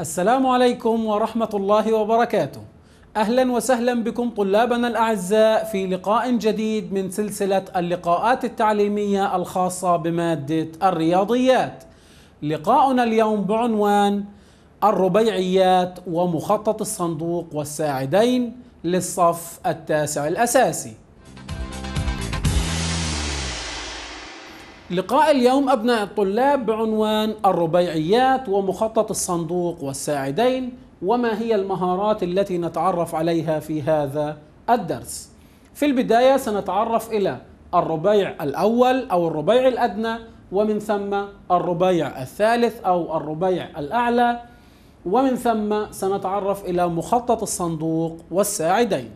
السلام عليكم ورحمة الله وبركاته أهلا وسهلا بكم طلابنا الأعزاء في لقاء جديد من سلسلة اللقاءات التعليمية الخاصة بمادة الرياضيات لقاؤنا اليوم بعنوان الربيعيات ومخطط الصندوق والساعدين للصف التاسع الأساسي لقاء اليوم أبناء الطلاب بعنوان الربيعيات ومخطط الصندوق والساعدين وما هي المهارات التي نتعرف عليها في هذا الدرس في البداية سنتعرف إلى الربيع الأول أو الربيع الأدنى ومن ثم الربيع الثالث أو الربيع الأعلى ومن ثم سنتعرف إلى مخطط الصندوق والساعدين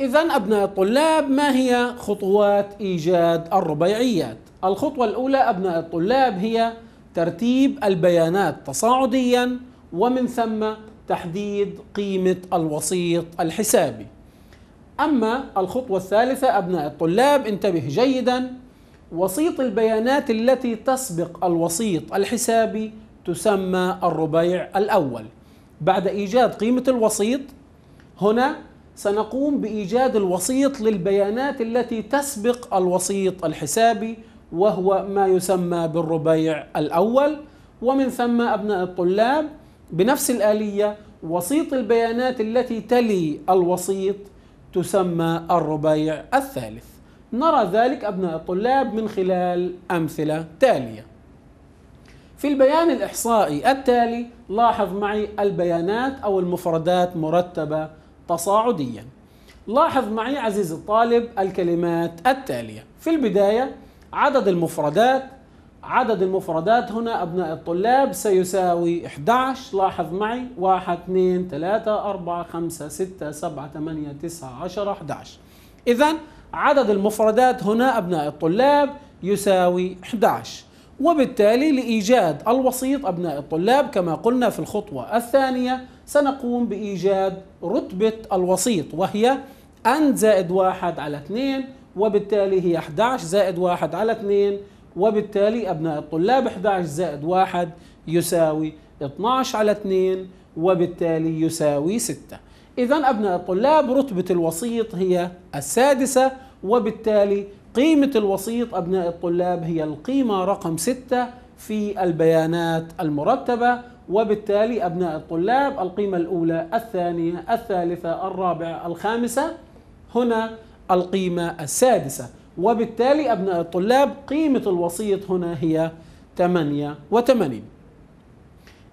إذا أبناء الطلاب ما هي خطوات إيجاد الربيعيات؟ الخطوة الأولى أبناء الطلاب هي ترتيب البيانات تصاعديا ومن ثم تحديد قيمة الوسيط الحسابي. أما الخطوة الثالثة أبناء الطلاب انتبه جيدا وسيط البيانات التي تسبق الوسيط الحسابي تسمى الربيع الأول. بعد إيجاد قيمة الوسيط هنا سنقوم بإيجاد الوسيط للبيانات التي تسبق الوسيط الحسابي وهو ما يسمى بالربيع الأول ومن ثم أبناء الطلاب بنفس الآلية وسيط البيانات التي تلي الوسيط تسمى الربيع الثالث نرى ذلك أبناء الطلاب من خلال أمثلة تالية في البيان الإحصائي التالي لاحظ معي البيانات أو المفردات مرتبة تصاعديا لاحظ معي عزيزي الطالب الكلمات التالية في البداية عدد المفردات عدد المفردات هنا أبناء الطلاب سيساوي 11 لاحظ معي 1 2 3 4 5 6 7 8 9 10 11 إذا عدد المفردات هنا أبناء الطلاب يساوي 11 وبالتالي لإيجاد الوسيط أبناء الطلاب كما قلنا في الخطوة الثانية سنقوم بإيجاد رتبة الوسيط وهي n زائد 1 على 2 وبالتالي هي 11 زائد 1 على 2 وبالتالي أبناء الطلاب 11 زائد 1 يساوي 12 على 2 وبالتالي يساوي 6 إذا أبناء الطلاب رتبة الوسيط هي السادسة وبالتالي قيمة الوسيط أبناء الطلاب هي القيمة رقم 6 في البيانات المرتبة وبالتالي أبناء الطلاب القيمة الأولى الثانية الثالثة الرابعة الخامسة هنا القيمة السادسة وبالتالي أبناء الطلاب قيمة الوسيط هنا هي 88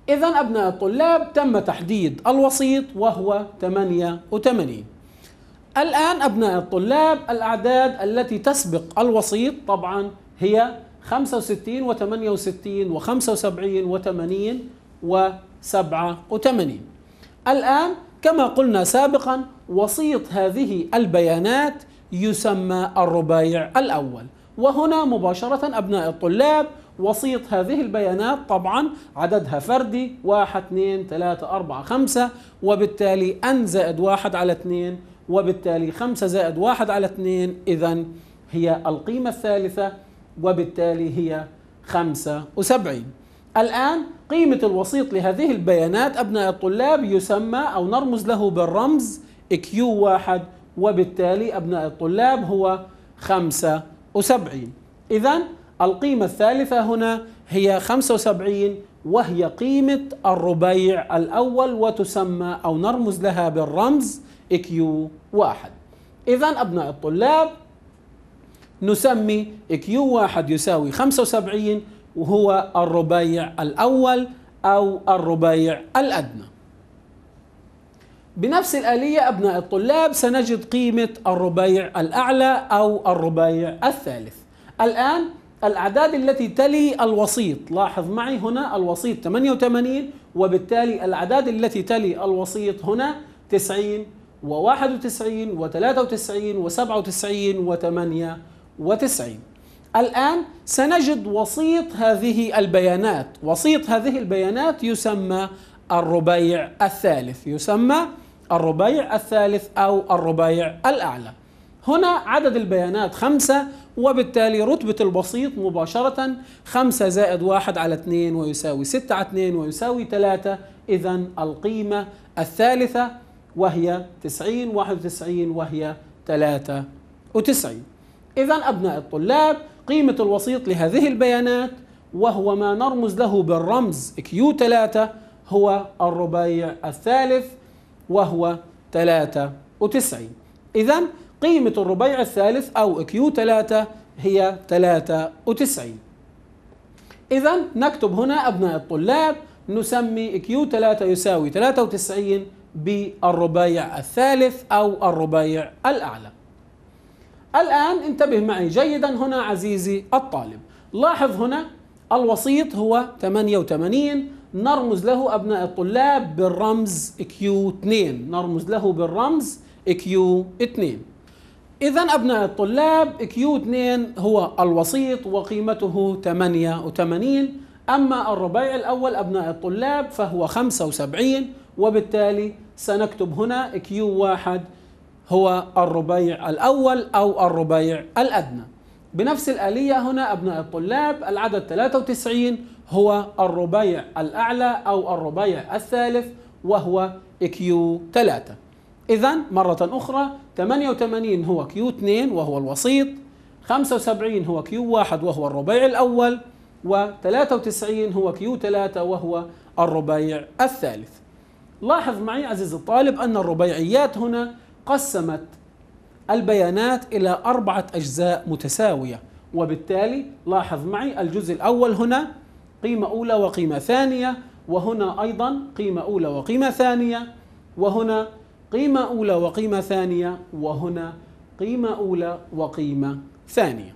إذا أبناء الطلاب تم تحديد الوسيط وهو 88 الآن أبناء الطلاب الأعداد التي تسبق الوسيط طبعا هي 65 و 68 و 75 و 80 و 87 الآن كما قلنا سابقا وسيط هذه البيانات يسمى الربايع الأول وهنا مباشرة أبناء الطلاب وسيط هذه البيانات طبعا عددها فردي 1 2 3 4 5 وبالتالي n زائد 1 على 2 وبالتالي 5 زائد 1 على 2 إذا هي القيمة الثالثة وبالتالي هي 75 الآن قيمة الوسيط لهذه البيانات أبناء الطلاب يسمى أو نرمز له بالرمز Q1 وبالتالي أبناء الطلاب هو 75 إذا القيمة الثالثة هنا هي 75 وهي قيمة الربيع الأول وتسمى أو نرمز لها بالرمز Q1 إذا أبناء الطلاب نسمي Q1 يساوي 75 وهو الربيع الأول أو الربيع الأدنى بنفس الآلية أبناء الطلاب سنجد قيمة الربيع الأعلى أو الربيع الثالث الآن الأعداد التي تلي الوسيط لاحظ معي هنا الوسيط 88 وبالتالي الأعداد التي تلي الوسيط هنا 90 و91 و93 و97 و98 الآن سنجد وسيط هذه البيانات وسيط هذه البيانات يسمى الربيع الثالث يسمى الربيع الثالث أو الربيع الأعلى هنا عدد البيانات خمسة وبالتالي رتبة البسيط مباشرة خمسة زائد واحد على اثنين ويساوي ستة على اثنين ويساوي ثلاثة إذا القيمة الثالثة وهي تسعين واحد وتسعين وهي ثلاثة وتسعين إذا أبناء الطلاب قيمة الوسيط لهذه البيانات وهو ما نرمز له بالرمز Q3 هو الربيع الثالث وهو 93 إذا قيمة الربيع الثالث أو Q3 هي 93 إذا نكتب هنا أبناء الطلاب نسمي Q3 يساوي 93 بالربيع الثالث أو الربيع الأعلى الآن انتبه معي جيدا هنا عزيزي الطالب لاحظ هنا الوسيط هو 88 نرمز له أبناء الطلاب بالرمز Q2 نرمز له بالرمز Q2 إذا أبناء الطلاب Q2 هو الوسيط وقيمته 88 أما الربيع الأول أبناء الطلاب فهو 75 وبالتالي سنكتب هنا Q1 هو الربيع الأول أو الربيع الأدنى بنفس الآلية هنا أبناء الطلاب العدد 93 هو الربيع الأعلى أو الربيع الثالث وهو كيو 3 إذا مرة أخرى 88 هو كيو 2 وهو الوسيط 75 هو كيو 1 وهو الربيع الأول و93 هو كيو 3 وهو الربيع الثالث لاحظ معي عزيزي الطالب أن الربيعيات هنا قسمت البيانات إلى أربعة أجزاء متساوية وبالتالي لاحظ معي الجزء الأول هنا قيمة أولى وقيمة ثانية وهنا أيضا قيمة أولى وقيمة ثانية وهنا قيمة أولى وقيمة ثانية وهنا قيمة أولى وقيمة ثانية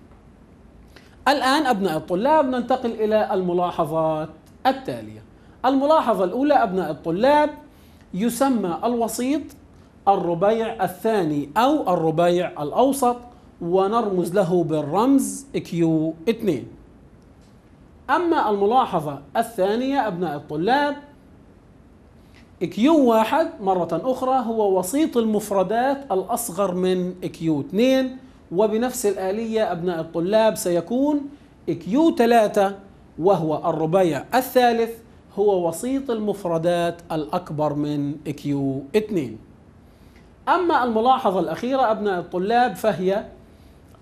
الآن أبناء الطلاب ننتقل إلى الملاحظات التالية الملاحظة الأولى أبناء الطلاب يسمى الوسيط الربيع الثاني أو الربيع الأوسط ونرمز له بالرمز Q2 أما الملاحظة الثانية أبناء الطلاب Q1 مرة أخرى هو وسيط المفردات الأصغر من Q2 وبنفس الآلية أبناء الطلاب سيكون Q3 وهو الربيع الثالث هو وسيط المفردات الأكبر من Q2 أما الملاحظة الأخيرة أبناء الطلاب فهي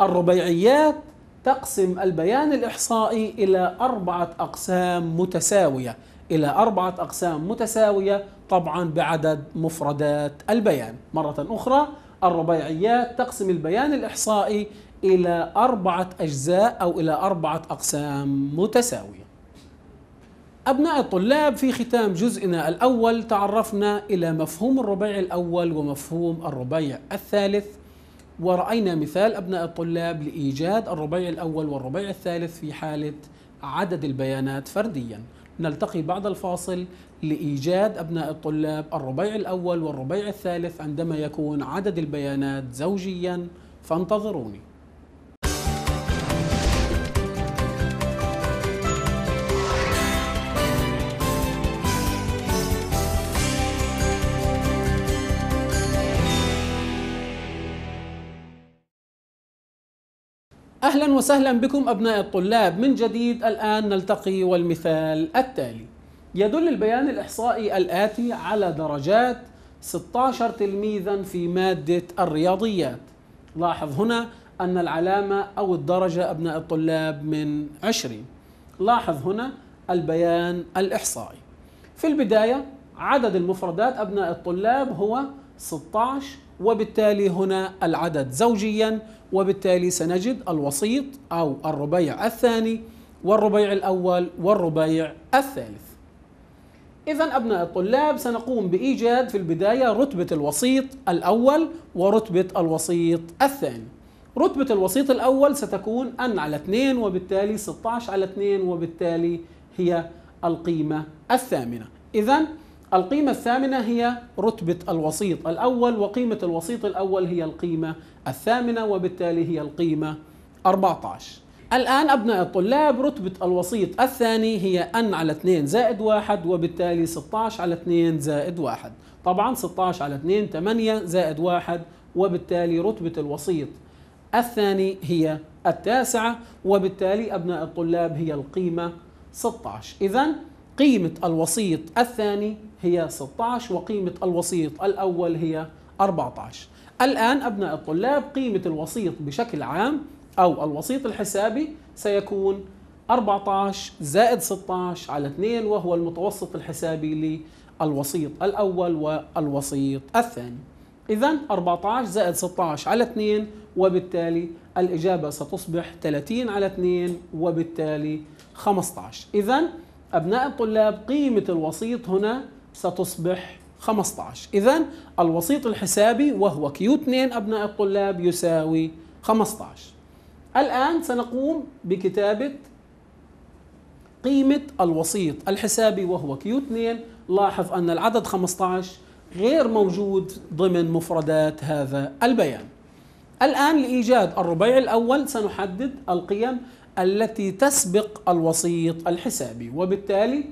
الربيعيات تقسم البيان الإحصائي إلى أربعة أقسام متساوية إلى أربعة أقسام متساوية طبعا بعدد مفردات البيان مرة أخرى الربيعيات تقسم البيان الإحصائي إلى أربعة أجزاء أو إلى أربعة أقسام متساوية أبناء الطلاب في ختام جزئنا الأول تعرفنا إلى مفهوم الربيع الأول ومفهوم الربيع الثالث ورأينا مثال أبناء الطلاب لإيجاد الربيع الأول والربيع الثالث في حالة عدد البيانات فرديا نلتقي بعد الفاصل لإيجاد أبناء الطلاب الربيع الأول والربيع الثالث عندما يكون عدد البيانات زوجيا فانتظروني أهلا وسهلا بكم أبناء الطلاب من جديد الآن نلتقي والمثال التالي يدل البيان الإحصائي الآتي على درجات 16 تلميذا في مادة الرياضيات لاحظ هنا أن العلامة أو الدرجة أبناء الطلاب من 20 لاحظ هنا البيان الإحصائي في البداية عدد المفردات أبناء الطلاب هو 16 وبالتالي هنا العدد زوجيا وبالتالي سنجد الوسيط أو الربيع الثاني والربيع الأول والربيع الثالث إذا أبناء الطلاب سنقوم بإيجاد في البداية رتبة الوسيط الأول ورتبة الوسيط الثاني رتبة الوسيط الأول ستكون n على 2 وبالتالي 16 على 2 وبالتالي هي القيمة الثامنة إذا القيمة الثامنة هي رتبة الوسيط الأول وقيمة الوسيط الأول هي القيمة الثامنة وبالتالي هي القيمة 14 الآن أبناء الطلاب رتبة الوسيط الثاني هي n على 2 زائد 1 وبالتالي 16 على 2 زائد 1 طبعا 16 على 2 8 زائد 1 وبالتالي رتبة الوسيط الثاني هي التاسعة وبالتالي أبناء الطلاب هي القيمة 16 إذا قيمة الوسيط الثاني هي 16 وقيمة الوسيط الأول هي 14 الآن أبناء الطلاب قيمة الوسيط بشكل عام أو الوسيط الحسابي سيكون 14 زائد 16 على 2 وهو المتوسط الحسابي للوسيط الأول والوسيط الثاني إذا 14 زائد 16 على 2 وبالتالي الإجابة ستصبح 30 على 2 وبالتالي 15 إذا أبناء الطلاب قيمة الوسيط هنا ستصبح 15 إذا الوسيط الحسابي وهو q 2 أبناء الطلاب يساوي 15 الآن سنقوم بكتابة قيمة الوسيط الحسابي وهو q 2 لاحظ أن العدد 15 غير موجود ضمن مفردات هذا البيان الآن لإيجاد الربيع الأول سنحدد القيم التي تسبق الوسيط الحسابي وبالتالي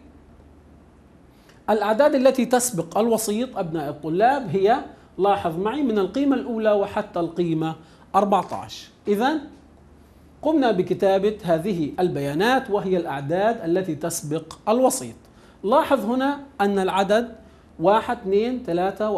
الأعداد التي تسبق الوسيط أبناء الطلاب هي لاحظ معي من القيمة الأولى وحتى القيمة 14 إذا قمنا بكتابة هذه البيانات وهي الأعداد التي تسبق الوسيط لاحظ هنا أن العدد 1 2 3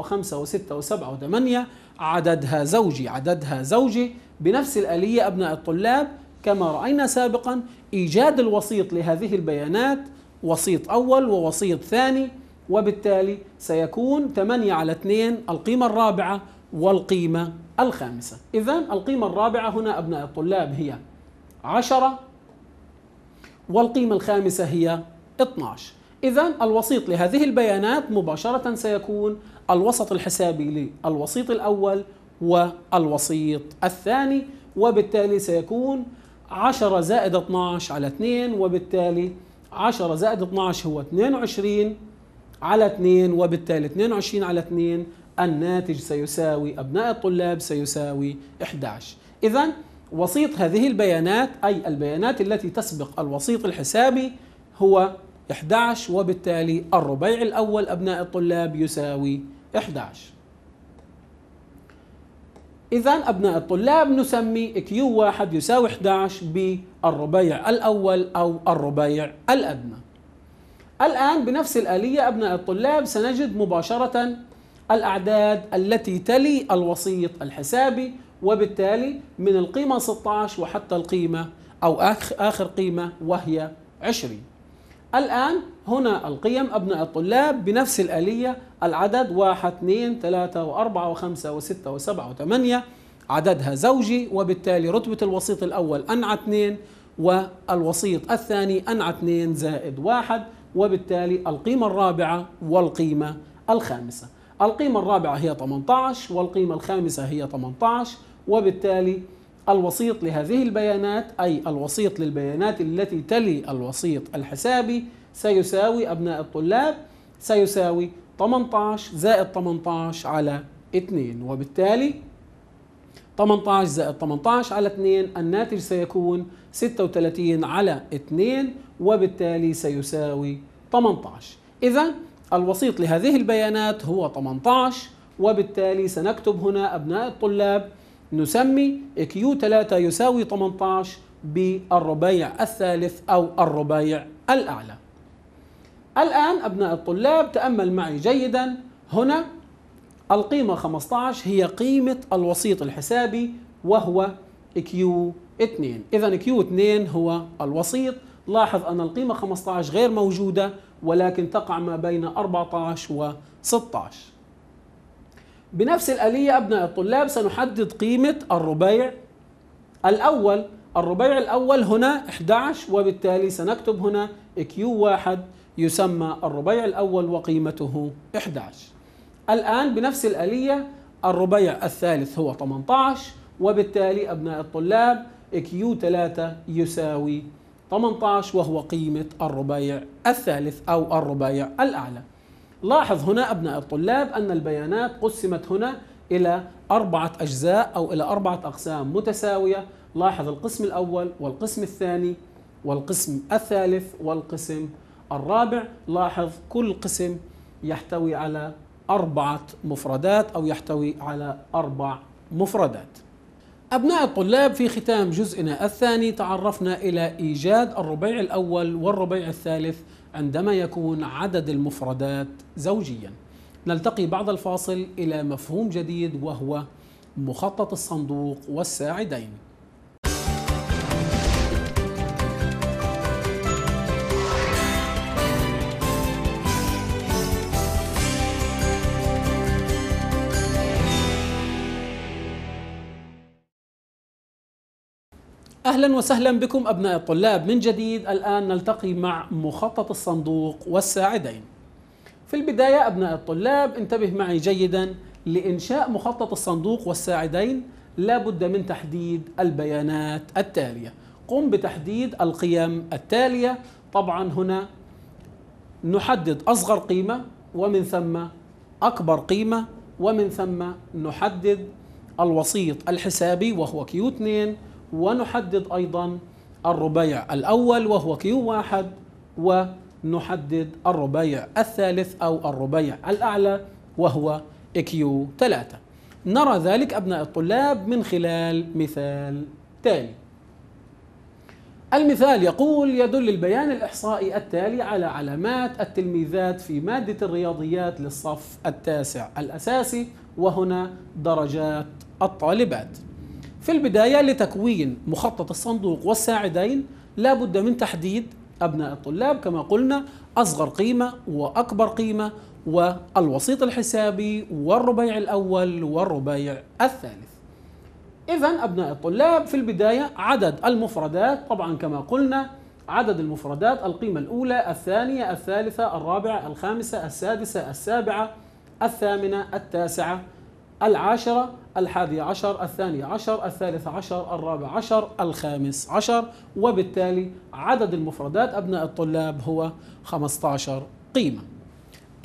و4 5 6 7 8 عددها زوجي عددها زوجي بنفس الآلية أبناء الطلاب كما رأينا سابقا إيجاد الوسيط لهذه البيانات وسيط أول ووسيط ثاني وبالتالي سيكون 8 على 2 القيمة الرابعة والقيمة الخامسة إذا القيمة الرابعة هنا أبناء الطلاب هي 10 والقيمة الخامسة هي 12 إذا الوسيط لهذه البيانات مباشرة سيكون الوسط الحسابي للوسيط الأول والوسيط الثاني وبالتالي سيكون 10 زائد 12 على 2 وبالتالي 10 زائد 12 هو 22 على 2 وبالتالي 22 على 2 الناتج سيساوي أبناء الطلاب سيساوي 11 إذا وسيط هذه البيانات أي البيانات التي تسبق الوسيط الحسابي هو 11 وبالتالي الربيع الأول أبناء الطلاب يساوي 11 إذا أبناء الطلاب نسمي Q1 يساوي 11 بالربيع الأول أو الربيع الأدنى الآن بنفس الآلية أبناء الطلاب سنجد مباشرة الأعداد التي تلي الوسيط الحسابي وبالتالي من القيمة 16 وحتى القيمة أو آخر قيمة وهي 20 الآن هنا القيم أبناء الطلاب بنفس الآلية العدد واحد اثنين ثلاثة وأربعة وخمسة وستة وسبعة وثمانية عددها زوجي وبالتالي رتبة الوسيط الأول أنعى اثنين والوسيط الثاني أنعى اثنين زائد واحد وبالتالي القيمة الرابعة والقيمة الخامسة القيمة الرابعة هي 18 والقيمة الخامسة هي 18 وبالتالي الوسيط لهذه البيانات أي الوسيط للبيانات التي تلي الوسيط الحسابي سيساوي أبناء الطلاب سيساوي 18 زائد 18 على 2 وبالتالي 18 زائد 18 على 2 الناتج سيكون 36 على 2 وبالتالي سيساوي 18 إذا الوسيط لهذه البيانات هو 18 وبالتالي سنكتب هنا أبناء الطلاب نسمي كيو 3 يساوي 18 بالربيع الثالث أو الربيع الأعلى الآن أبناء الطلاب تأمل معي جيدا هنا القيمة 15 هي قيمة الوسيط الحسابي وهو كيو 2 إذا كيو 2 هو الوسيط لاحظ أن القيمة 15 غير موجودة ولكن تقع ما بين 14 و 16 بنفس الآلية أبناء الطلاب سنحدد قيمة الربيع الأول الربيع الأول هنا 11 وبالتالي سنكتب هنا Q1 يسمى الربيع الأول وقيمته 11 الآن بنفس الآلية الربيع الثالث هو 18 وبالتالي أبناء الطلاب Q3 يساوي 18 وهو قيمة الربيع الثالث أو الربيع الأعلى لاحظ هنا أبناء الطلاب أن البيانات قسمت هنا إلى أربعة أجزاء أو إلى أربعة أقسام متساوية لاحظ القسم الأول والقسم الثاني والقسم الثالث والقسم الرابع لاحظ كل قسم يحتوي على أربعة مفردات أو يحتوي على أربع مفردات أبناء الطلاب في ختام جزئنا الثاني تعرفنا إلى إيجاد الربيع الأول والربيع الثالث عندما يكون عدد المفردات زوجيا نلتقي بعد الفاصل إلى مفهوم جديد وهو مخطط الصندوق والساعدين اهلا وسهلا بكم ابناء الطلاب من جديد الان نلتقي مع مخطط الصندوق والساعدين. في البدايه ابناء الطلاب انتبه معي جيدا لانشاء مخطط الصندوق والساعدين لابد من تحديد البيانات التاليه، قم بتحديد القيم التاليه، طبعا هنا نحدد اصغر قيمه ومن ثم اكبر قيمه ومن ثم نحدد الوسيط الحسابي وهو كيو 2 ونحدد أيضا الربيع الأول وهو كيو واحد ونحدد الربيع الثالث أو الربيع الأعلى وهو كيو ثلاثة نرى ذلك أبناء الطلاب من خلال مثال تالي المثال يقول يدل البيان الإحصائي التالي على علامات التلميذات في مادة الرياضيات للصف التاسع الأساسي وهنا درجات الطالبات في البداية لتكوين مخطط الصندوق والساعدين لا بد من تحديد أبناء الطلاب كما قلنا أصغر قيمة وأكبر قيمة والوسيط الحسابي والربيع الأول والربيع الثالث إذا أبناء الطلاب في البداية عدد المفردات طبعا كما قلنا عدد المفردات القيمة الأولى الثانية الثالثة الرابعة الخامسة السادسة السابعة الثامنة التاسعة العاشرة الحادي عشر الثاني عشر الثالث عشر الرابع عشر الخامس عشر وبالتالي عدد المفردات أبناء الطلاب هو 15 قيمة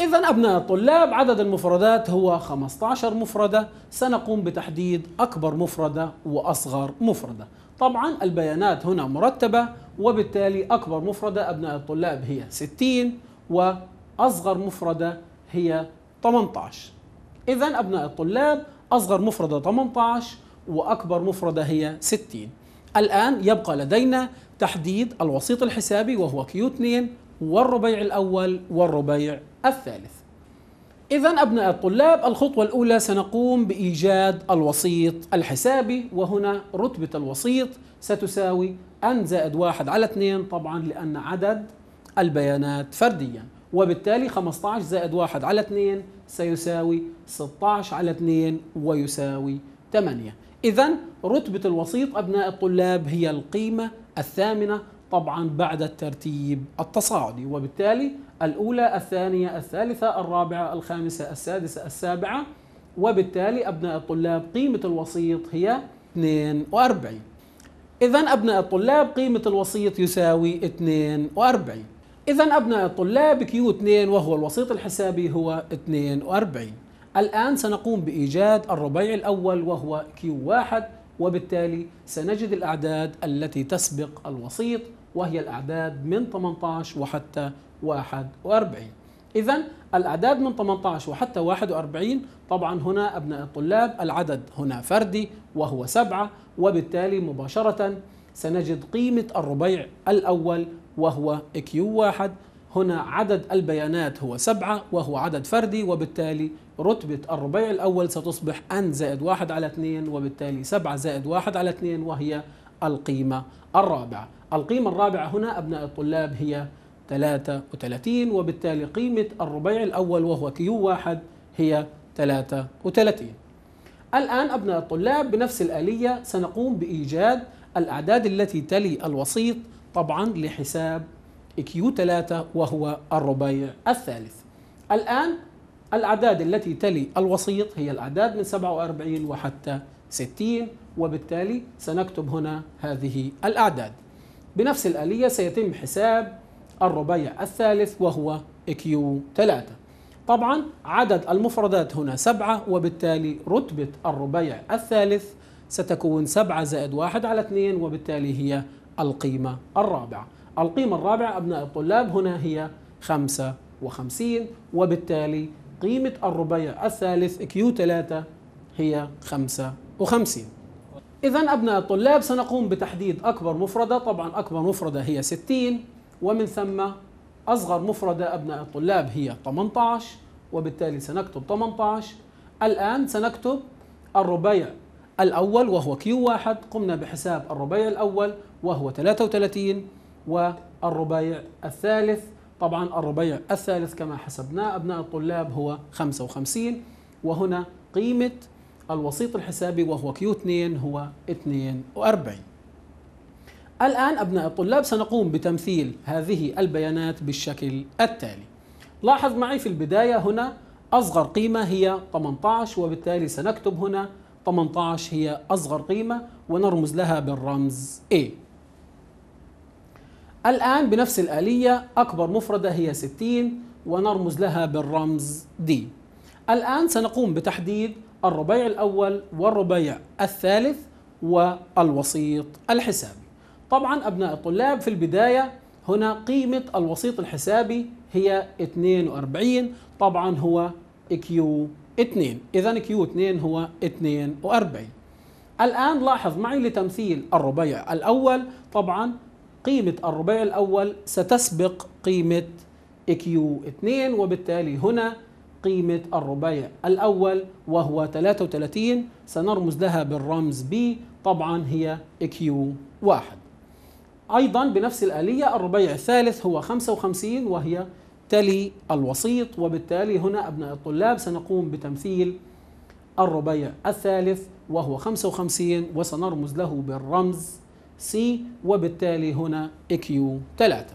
إذا أبناء الطلاب عدد المفردات هو 15 مفردة سنقوم بتحديد أكبر مفردة وأصغر مفردة طبعا البيانات هنا مرتبة وبالتالي أكبر مفردة أبناء الطلاب هي 60 وأصغر مفردة هي 18 إذا أبناء الطلاب أصغر مفردة 18 وأكبر مفردة هي 60 الآن يبقى لدينا تحديد الوسيط الحسابي وهو q 2 والربيع الأول والربيع الثالث إذا أبناء الطلاب الخطوة الأولى سنقوم بإيجاد الوسيط الحسابي وهنا رتبة الوسيط ستساوي n زائد 1 على 2 طبعا لأن عدد البيانات فرديا وبالتالي 15 زائد 1 على 2 سيساوي 16 على 2 ويساوي 8 إذا رتبة الوسيط أبناء الطلاب هي القيمة الثامنة طبعا بعد الترتيب التصاعدي وبالتالي الأولى الثانية الثالثة الرابعة الخامسة السادسة السابعة وبالتالي أبناء الطلاب قيمة الوسيط هي 42 إذا أبناء الطلاب قيمة الوسيط يساوي 42 إذا أبناء الطلاب كيو 2 وهو الوسيط الحسابي هو 42 الآن سنقوم بإيجاد الربيع الأول وهو كيو 1 وبالتالي سنجد الأعداد التي تسبق الوسيط وهي الأعداد من 18 وحتى 41 إذا الأعداد من 18 وحتى 41 طبعا هنا أبناء الطلاب العدد هنا فردي وهو 7 وبالتالي مباشرة سنجد قيمة الربيع الأول وهو كيو 1 هنا عدد البيانات هو سبعة وهو عدد فردي وبالتالي رتبة الربيع الأول ستصبح n زائد واحد على اثنين وبالتالي سبعة زائد واحد على اثنين وهي القيمة الرابعة القيمة الرابعة هنا أبناء الطلاب هي 33 وبالتالي قيمة الربيع الأول وهو كيو 1 هي 33 الآن أبناء الطلاب بنفس الآلية سنقوم بإيجاد الأعداد التي تلي الوسيط طبعا لحساب كيو 3 وهو الربيع الثالث الآن الأعداد التي تلي الوسيط هي الأعداد من 47 وحتى 60 وبالتالي سنكتب هنا هذه الأعداد بنفس الآلية سيتم حساب الربيع الثالث وهو كيو 3 طبعا عدد المفردات هنا 7 وبالتالي رتبة الربيع الثالث ستكون 7 زائد 1 على 2 وبالتالي هي القيمة الرابعة القيمة الرابعة أبناء الطلاب هنا هي 55 وبالتالي قيمة الربيع الثالث كيو 3 هي 55 إذا أبناء الطلاب سنقوم بتحديد أكبر مفردة طبعا أكبر مفردة هي 60 ومن ثم أصغر مفردة أبناء الطلاب هي 18 وبالتالي سنكتب 18 الآن سنكتب الربيع الأول وهو كيو 1 قمنا بحساب الربيع الأول وهو 33 والربيع الثالث طبعا الربيع الثالث كما حسبناه أبناء الطلاب هو 55 وهنا قيمة الوسيط الحسابي وهو كيو 2 هو 42 الآن أبناء الطلاب سنقوم بتمثيل هذه البيانات بالشكل التالي لاحظ معي في البداية هنا أصغر قيمة هي 18 وبالتالي سنكتب هنا 18 هي أصغر قيمة ونرمز لها بالرمز A الآن بنفس الآلية أكبر مفردة هي 60 ونرمز لها بالرمز D الآن سنقوم بتحديد الربيع الأول والربيع الثالث والوسيط الحسابي طبعا أبناء الطلاب في البداية هنا قيمة الوسيط الحسابي هي 42 طبعا هو IQ 2 إذا كيو 2 هو 42 الآن لاحظ معي لتمثيل الربيع الأول طبعا قيمة الربيع الأول ستسبق قيمة كيو 2 وبالتالي هنا قيمة الربيع الأول وهو 33 سنرمز لها بالرمز B طبعا هي كيو 1 أيضا بنفس الآلية الربيع الثالث هو 55 وهي تلي الوسيط وبالتالي هنا أبناء الطلاب سنقوم بتمثيل الربيع الثالث وهو 55 وسنرمز له بالرمز C وبالتالي هنا EQ 3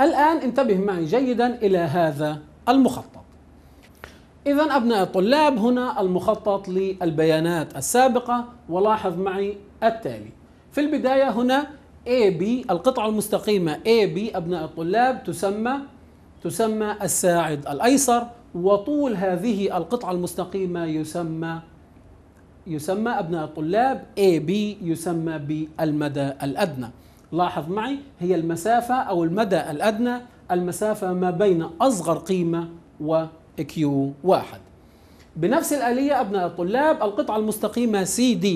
الآن انتبه معي جيدا إلى هذا المخطط إذا أبناء الطلاب هنا المخطط للبيانات السابقة ولاحظ معي التالي في البداية هنا AB القطعة المستقيمة AB أبناء الطلاب تسمى تسمى الساعد الأيسر وطول هذه القطعة المستقيمة يسمى يسمى أبناء الطلاب AB يسمى بالمدى الأدنى لاحظ معي هي المسافة أو المدى الأدنى المسافة ما بين أصغر قيمة وكيو واحد بنفس الآلية أبناء الطلاب القطعة المستقيمة CD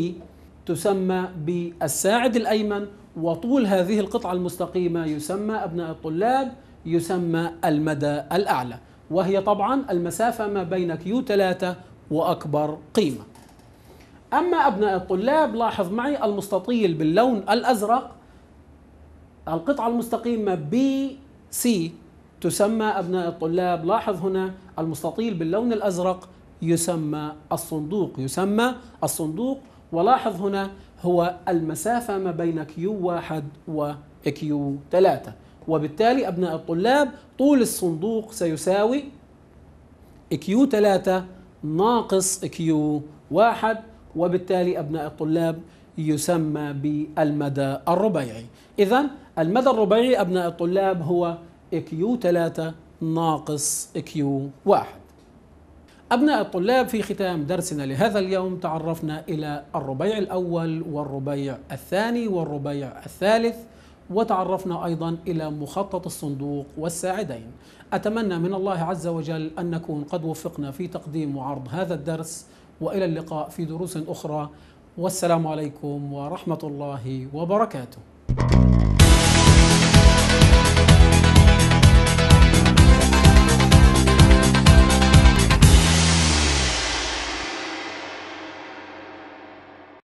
تسمى بالساعد الأيمن وطول هذه القطعة المستقيمة يسمى أبناء الطلاب يسمى المدى الأعلى وهي طبعا المسافة ما بين كيو 3 وأكبر قيمة أما أبناء الطلاب لاحظ معي المستطيل باللون الأزرق القطعة المستقيمة BC تسمى أبناء الطلاب لاحظ هنا المستطيل باللون الأزرق يسمى الصندوق يسمى الصندوق ولاحظ هنا هو المسافة ما بين كيو واحد وكيو ثلاثة وبالتالي أبناء الطلاب طول الصندوق سيساوي كيو ثلاثة ناقص كيو واحد وبالتالي أبناء الطلاب يسمى بالمدى الربيعي إذا المدى الربيعي أبناء الطلاب هو كيو ثلاثة ناقص كيو واحد أبناء الطلاب في ختام درسنا لهذا اليوم تعرفنا إلى الربيع الأول والربيع الثاني والربيع الثالث وتعرفنا أيضا إلى مخطط الصندوق والساعدين أتمنى من الله عز وجل أن نكون قد وفقنا في تقديم وعرض هذا الدرس وإلى اللقاء في دروس أخرى والسلام عليكم ورحمة الله وبركاته